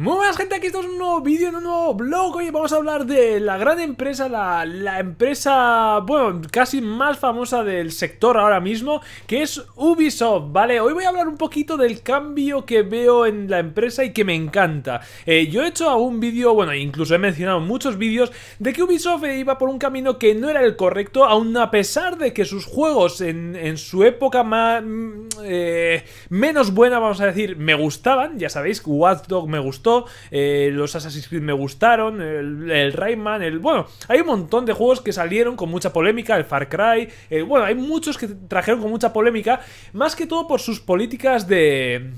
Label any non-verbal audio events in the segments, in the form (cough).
Muy buenas gente, aquí estamos en un nuevo vídeo, en un nuevo blog Hoy vamos a hablar de la gran empresa, la, empresa, bueno, casi más famosa del sector ahora mismo Que es Ubisoft, ¿vale? Hoy voy a hablar un poquito del cambio que veo en la empresa y que me encanta eh, Yo he hecho algún vídeo, bueno, incluso he mencionado muchos vídeos De que Ubisoft iba por un camino que no era el correcto Aun a pesar de que sus juegos en, en su época más, mm, eh, menos buena, vamos a decir, me gustaban Ya sabéis, Watch Dog me gustó eh, los Assassin's Creed me gustaron, el, Rayman, el... Bueno, hay un montón de juegos que salieron con mucha polémica, el Far Cry, eh, bueno, hay muchos que trajeron con mucha polémica, más que todo por sus políticas de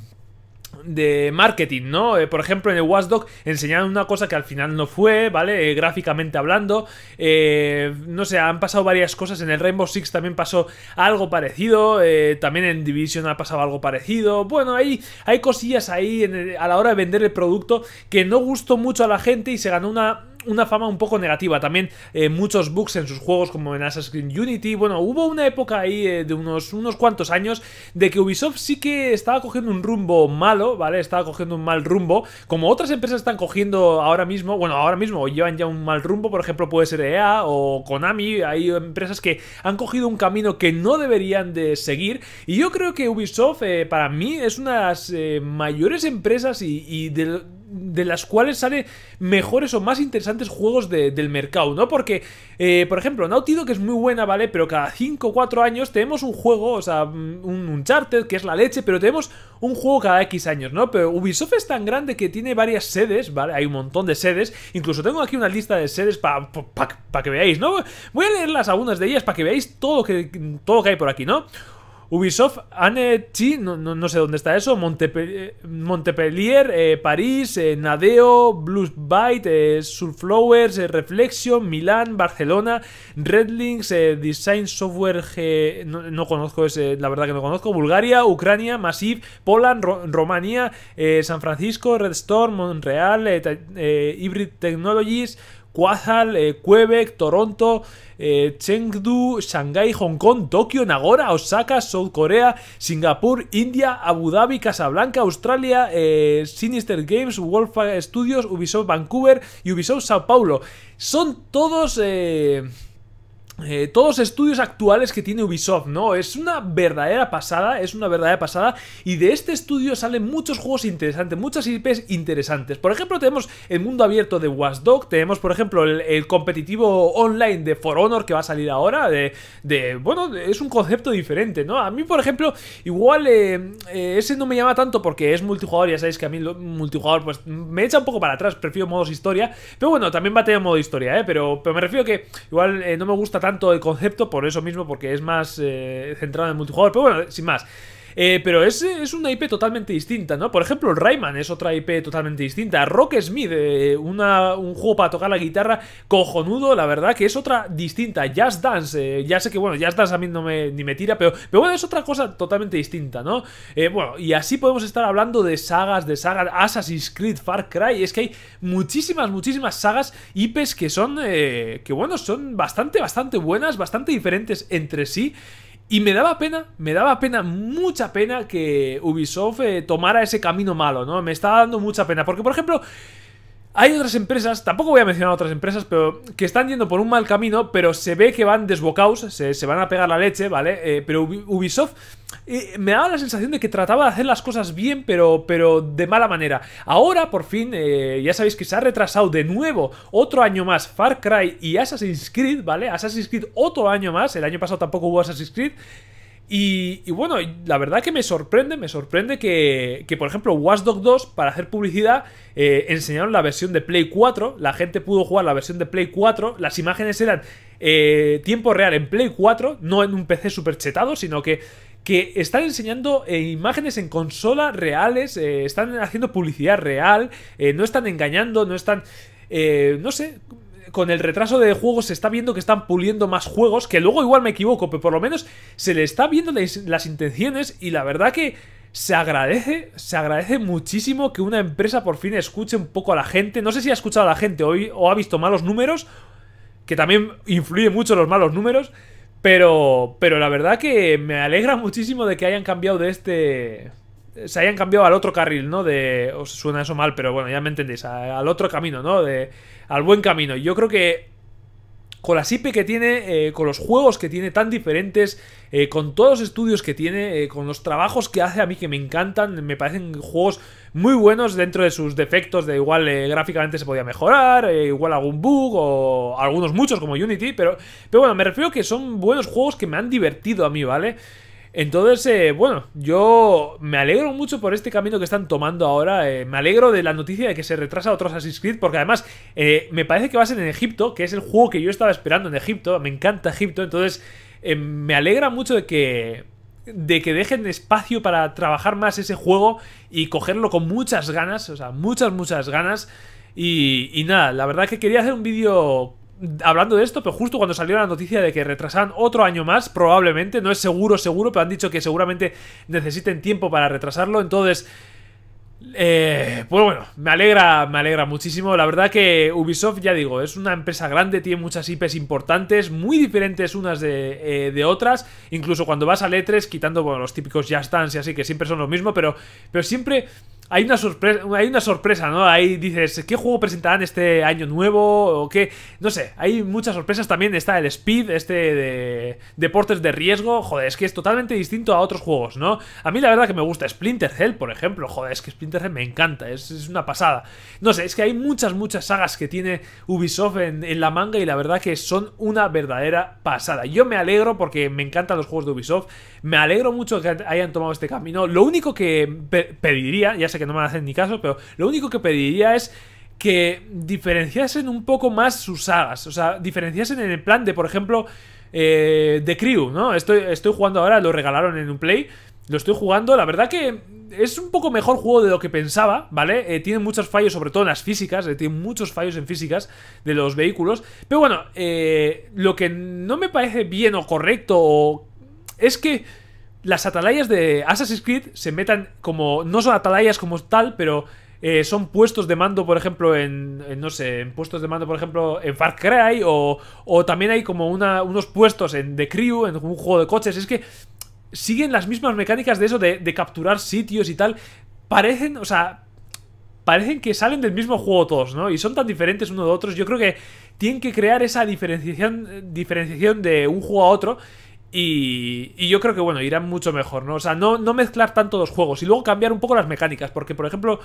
de marketing, ¿no? Eh, por ejemplo, en el Watchdog enseñaron una cosa que al final no fue, ¿vale? Eh, gráficamente hablando. Eh, no sé, han pasado varias cosas. En el Rainbow Six también pasó algo parecido. también en Division ha pasado algo parecido. Bueno, hay, hay cosillas ahí a la hora de vender el producto que no gustó mucho a la gente y se ganó una una fama un poco negativa. También eh, muchos bugs en sus juegos como en Assassin's Creed Unity. Bueno, hubo una época ahí eh, de unos, unos cuantos años de que Ubisoft sí que estaba cogiendo un rumbo malo, ¿vale? Estaba cogiendo un mal rumbo, como otras empresas están cogiendo ahora mismo. Bueno, ahora mismo llevan ya un mal rumbo, por ejemplo puede ser EA o Konami. Hay empresas que han cogido un camino que no deberían de seguir. Y yo creo que Ubisoft eh, para mí es una de las mayores empresas y, del de las cuales sale mejores o más interesantes juegos del mercado, ¿no? Porque, eh, por ejemplo, Naughty que es muy buena, ¿vale? Pero cada 5 o 4 años tenemos un juego, o sea, mm, un charter que es la leche, pero tenemos un juego cada X años, ¿no? Pero Ubisoft es tan grande que tiene varias sedes, ¿vale? Hay un montón de sedes, incluso tengo aquí una lista de sedes para para que veáis, ¿no? Voy a leerlas algunas de ellas para que veáis todo, que, todo lo que hay por aquí, ¿no? Ubisoft, Annecy, no, no, sé dónde está eso, Montpellier, eh, París, eh, Nadeo, Blues Byte, eh, Surflowers, Reflexion, Milán, Barcelona, Redlinks, Design Software, no, conozco, ese, la verdad que no conozco, Bulgaria, Ucrania, Massive, Poland, Romania, San Francisco, Red Montreal, Hybrid Technologies, Quazal, eh, Quebec, Toronto, eh, Chengdu, Shanghai, Hong Kong, Tokio, Nagora, Osaka, South Korea, Singapur, India, Abu Dhabi, Casablanca, Australia, eh, Sinister Games, Wolf Studios, Ubisoft Vancouver y Ubisoft Sao Paulo. Son todos... Eh, todos estudios actuales que tiene Ubisoft, ¿no? Es una verdadera pasada, es una verdadera pasada. Y de este estudio salen muchos juegos interesantes, muchas IPs interesantes. Por ejemplo, tenemos el mundo abierto de WasDog. tenemos, por ejemplo, el, competitivo online de For Honor que va a salir ahora. De, bueno, es un concepto diferente, ¿no? A mí, por ejemplo, igual eh, eh, ese no me llama tanto porque es multijugador, ya sabéis que a mí lo, multijugador, pues me echa un poco para atrás, prefiero modos historia. Pero bueno, también va a tener modo historia, ¿eh? Pero, pero me refiero que igual no me gusta tanto tanto el concepto por eso mismo, porque es más eh, centrado en el multijugador. Pero bueno, sin más. Eh, pero es, es una IP totalmente distinta, ¿no? Por ejemplo, Rayman es otra IP totalmente distinta. Rock Smith, eh, un juego para tocar la guitarra cojonudo, la verdad, que es otra distinta. Jazz Dance, eh, ya sé que, bueno, Jazz Dance a mí no me, ni me tira, pero, pero bueno, es otra cosa totalmente distinta, ¿no? bueno, y así podemos estar hablando de sagas, de sagas, Assassin's Creed, Far Cry, es que hay muchísimas, muchísimas sagas, IPs que son, que bueno, son bastante, bastante buenas, bastante diferentes entre sí. Y me daba pena, me daba pena, mucha pena que Ubisoft eh, tomara ese camino malo, ¿no? Me estaba dando mucha pena. Porque, por ejemplo, hay otras empresas, tampoco voy a mencionar otras empresas, pero que están yendo por un mal camino, pero se ve que van desbocados, se, van a pegar la leche, ¿vale? Eh, pero Ubisoft eh, me da la sensación de que trataba de hacer las cosas bien, pero, pero de mala manera. Ahora, por fin, eh, ya sabéis que se ha retrasado de nuevo otro año más Far Cry y Assassin's Creed, ¿vale? Assassin's Creed otro año más, el año pasado tampoco hubo Assassin's Creed. Y, y, bueno, la verdad que me sorprende, me sorprende que, que por ejemplo, Watchdog 2, para hacer publicidad, eh, enseñaron la versión de Play 4, la gente pudo jugar la versión de Play 4, las imágenes eran eh, tiempo real en Play 4, no en un PC super chetado, sino que, que están enseñando eh, imágenes en consola reales, están haciendo publicidad real, no están engañando, no están... no sé, con el retraso de juegos se está viendo que están puliendo más juegos, que luego igual me equivoco, pero por lo menos se le está viendo las intenciones y la verdad que se agradece, se agradece muchísimo que una empresa por fin escuche un poco a la gente. No sé si ha escuchado a la gente hoy o ha visto malos números, que también influye mucho los malos números, pero, pero la verdad que me alegra (laughs) muchísimo de que hayan cambiado de este, eh, se hayan cambiado al otro carril, ¿no? De, os suena eso mal, pero bueno, ya me entendéis, al otro camino, ¿no? De, al buen camino. Yo creo que con la IP que tiene, eh, con los juegos que tiene tan diferentes, eh, con todos los estudios que tiene, con los trabajos que hace a mí que me encantan, me parecen juegos muy buenos dentro de sus defectos, de igual gráficamente se podía mejorar, igual algún bug o algunos muchos como Unity, pero, pero bueno, me refiero que son buenos juegos que me han divertido a mí, ¿vale? vale entonces, eh, bueno, yo me alegro mucho por este camino que están tomando ahora. Eh, me alegro de la noticia de que se retrasa otros Assassin's Creed, porque además eh, me parece que va a ser en Egipto, que es el juego que yo estaba esperando en Egipto. Me encanta Egipto, entonces me alegra mucho de que de que dejen espacio para trabajar más ese juego y cogerlo con muchas ganas, o sea, muchas, muchas ganas. Y, y nada, la verdad que quería hacer un vídeo hablando de esto, pero justo cuando salió la noticia de que retrasan otro año más, probablemente, no es seguro, seguro, pero han dicho que seguramente necesiten tiempo para retrasarlo, entonces... Eh, pues bueno, me alegra, me alegra muchísimo. La verdad que Ubisoft, ya digo, es una empresa grande, tiene muchas IPs importantes, muy diferentes unas de, eh, otras. Incluso cuando vas a E3, quitando los típicos ya Dance y así, que siempre son lo mismo, pero, pero siempre hay una sorpresa, hay una sorpresa, ¿no? Ahí dices, ¿qué juego presentarán este año nuevo? O qué. No sé, hay muchas sorpresas también. Está el Speed, este de deportes de riesgo. Joder, es que es totalmente distinto a otros juegos, ¿no? A mí la verdad que me gusta Splinter Cell, por ejemplo. Joder, es que Splinter Cell me encanta, es, una pasada. No sé, es que hay muchas, muchas sagas que tiene Ubisoft en, en la manga y la verdad que son una verdadera pasada. Yo me alegro porque me encantan los juegos de Ubisoft. Me alegro mucho que hayan tomado este camino. Lo único que pediría, ya sé que no me hacen ni caso, pero lo único que pediría es que diferenciasen un poco más sus sagas. O sea, diferenciasen en el plan de, por ejemplo, de eh, The Crew, ¿no? Estoy, estoy jugando ahora, lo regalaron en un play. Lo estoy jugando, la verdad que es un poco mejor juego de lo que pensaba, ¿vale? Eh, tiene muchos fallos, sobre todo en las físicas, eh, tiene muchos fallos en físicas de los vehículos. Pero bueno, lo que no me parece bien o correcto es que las atalayas de Assassin's Creed se metan como. No son atalayas como tal, pero eh, son puestos de mando, por ejemplo, en, No sé, en puestos de mando, por ejemplo, en Far Cry. O, o también hay como una, unos puestos en The Crew, en un juego de coches. Es que siguen las mismas mecánicas de eso, de, capturar sitios y tal. Parecen, o sea, parecen que salen del mismo juego todos, ¿no? Y son tan diferentes uno de otros. Yo creo que tienen que crear esa diferenciación, eh, diferenciación de un juego a otro. Y, yo creo que, bueno, irán mucho mejor, ¿no? O sea, no, no mezclar tanto los juegos y luego cambiar un poco las mecánicas, porque, por ejemplo,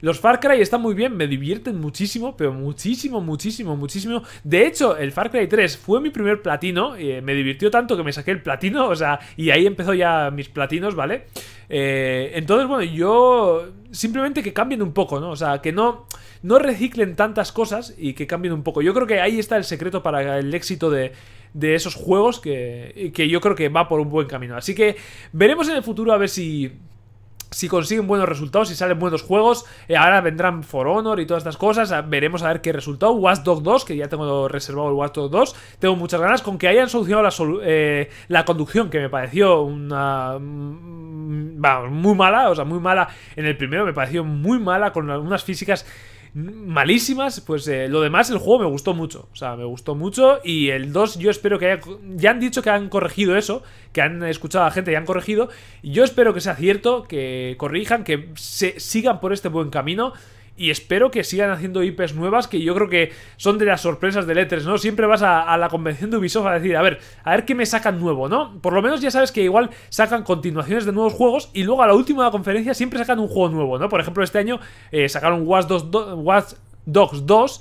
los Far Cry están muy bien, me divierten muchísimo, pero muchísimo, muchísimo, muchísimo. De hecho, el Far Cry 3 fue mi primer platino, eh, me divirtió tanto que me saqué el platino, (laughs) o sea, y ahí empezó ya mis platinos, ¿vale? Eh, entonces, bueno, yo simplemente que cambien un poco, ¿no? O sea, que no, no reciclen tantas cosas y que cambien un poco. Yo creo que ahí está el secreto para el éxito de de esos juegos que, que yo creo que va por un buen camino. Así que veremos en el futuro a ver si si consiguen buenos resultados, si salen buenos juegos, eh, ahora vendrán For Honor y todas estas cosas, ah, veremos a ver qué resultado, Watch Dog 2, que ya tengo reservado el Watch Dog 2, tengo muchas ganas, con que hayan solucionado la, eh, la conducción, que me pareció una... Mm, mm, muy mala, o sea, muy mala en el primero, me pareció muy mala, con algunas físicas malísimas, pues eh, lo demás, el juego me gustó mucho. O sea, me gustó mucho. Y el 2, yo espero que haya. Ya han dicho que han corregido eso, que han escuchado a la gente y han corregido. Y yo espero que sea cierto, que corrijan, que se sigan por este buen camino. Y espero que sigan haciendo IPs nuevas, que yo creo que son de las sorpresas de Letters, ¿no? Siempre vas a, la convención de Ubisoft a decir, a ver, a ver qué me sacan nuevo, ¿no? Por lo menos ya sabes que igual sacan continuaciones de nuevos juegos y luego a la última conferencia siempre sacan un juego nuevo, ¿no? Por ejemplo, este año eh, sacaron Watch Dogs 2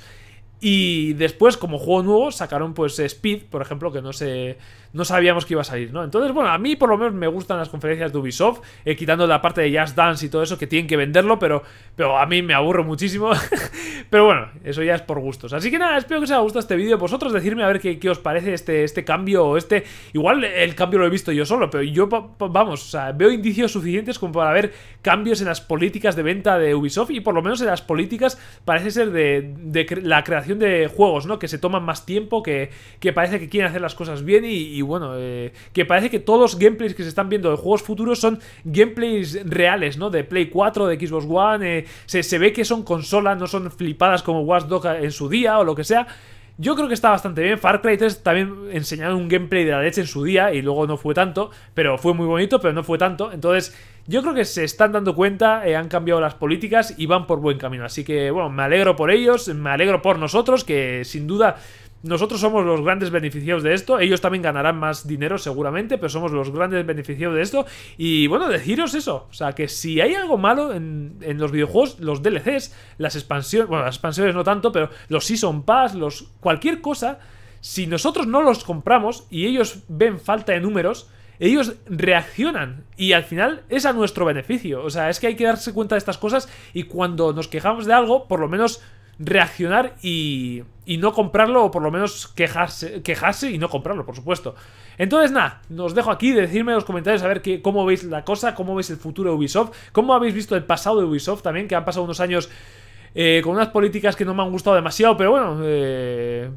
y después, como juego nuevo, sacaron pues Speed, por ejemplo, que no se no sabíamos que iba a salir, ¿no? Entonces, bueno, a mí por lo menos me gustan las conferencias de Ubisoft, eh, quitando la parte de Jazz Dance y todo eso, que tienen que venderlo, pero, pero a mí me aburro muchísimo. (laughs) pero bueno, eso ya es por gustos. Así que nada, espero que os haya gustado este vídeo. Vosotros decirme a ver qué, qué, os parece este, este cambio o este... Igual el cambio lo he visto yo solo, pero yo, vamos, o veo indicios suficientes como para ver cambios en las políticas de venta de Ubisoft y por lo menos en las políticas parece ser de, la creación de juegos, ¿no? Que se toman más tiempo, que, que parece que quieren hacer las cosas bien y, bueno, eh, que parece que todos los gameplays que se están viendo de juegos futuros son gameplays reales, ¿no? De Play 4, de Xbox One, eh, se, se ve que son consolas, no son flipadas como Watch Dogs en su día o lo que sea. Yo creo que está bastante bien. Far Cry 3 también enseñaron un gameplay de la leche en su día y luego no fue tanto, pero fue muy bonito, pero no fue tanto. Entonces, yo creo que se están dando cuenta, eh, han cambiado las políticas y van por buen camino. Así que, bueno, me alegro por ellos, me alegro por nosotros, que sin duda nosotros somos los grandes beneficiados de esto. Ellos también ganarán más dinero seguramente, pero somos los grandes beneficiados de esto. Y bueno, deciros eso. O sea, que si hay algo malo en, en los videojuegos, los DLCs, las expansiones, bueno, las expansiones no tanto, pero los Season Pass, los, cualquier cosa, si nosotros no los compramos y ellos ven falta de números, ellos reaccionan y al final es a nuestro beneficio. O sea, es que hay que darse cuenta de estas cosas y cuando nos quejamos de algo, por lo menos reaccionar y, y no comprarlo o por lo menos quejarse, quejarse y no comprarlo, por supuesto. Entonces, nada, nos dejo aquí, decirme en los comentarios a ver que, cómo veis la cosa, cómo veis el futuro de Ubisoft, cómo habéis visto el pasado de Ubisoft también, que han pasado unos años... Eh, con unas políticas que no me han gustado demasiado, pero bueno, eh,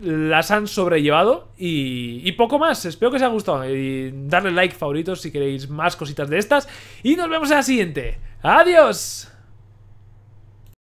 las han sobrellevado y, poco más. Espero que os haya gustado. Y darle like, favoritos si queréis más cositas de estas. Y nos vemos en la siguiente. ¡Adiós!